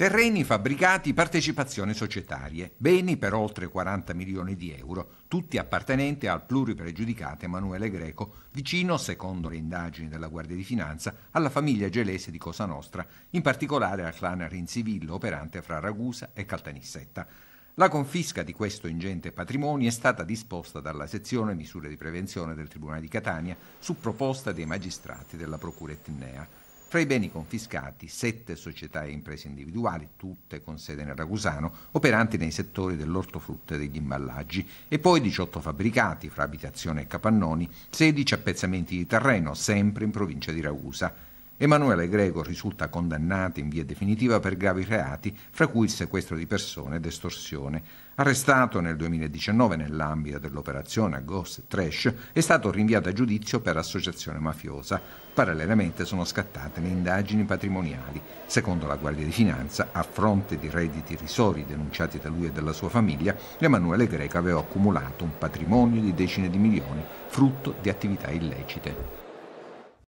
Terreni fabbricati, partecipazioni societarie, beni per oltre 40 milioni di euro, tutti appartenenti al pluripregiudicato Emanuele Greco, vicino, secondo le indagini della Guardia di Finanza, alla famiglia gelese di Cosa Nostra, in particolare al clan Rinzivillo operante fra Ragusa e Caltanissetta. La confisca di questo ingente patrimonio è stata disposta dalla sezione misure di prevenzione del Tribunale di Catania su proposta dei magistrati della Procura Etnea fra i beni confiscati, sette società e imprese individuali, tutte con sede nel Ragusano, operanti nei settori dell'ortofrutta e degli imballaggi, e poi 18 fabbricati, fra abitazione e capannoni, 16 appezzamenti di terreno, sempre in provincia di Ragusa. Emanuele Greco risulta condannato in via definitiva per gravi reati, fra cui il sequestro di persone ed estorsione. Arrestato nel 2019 nell'ambito dell'operazione Ghost Trash, è stato rinviato a giudizio per associazione mafiosa. Parallelamente sono scattate le indagini patrimoniali. Secondo la Guardia di Finanza, a fronte di redditi risori denunciati da lui e dalla sua famiglia, Emanuele Greco aveva accumulato un patrimonio di decine di milioni, frutto di attività illecite.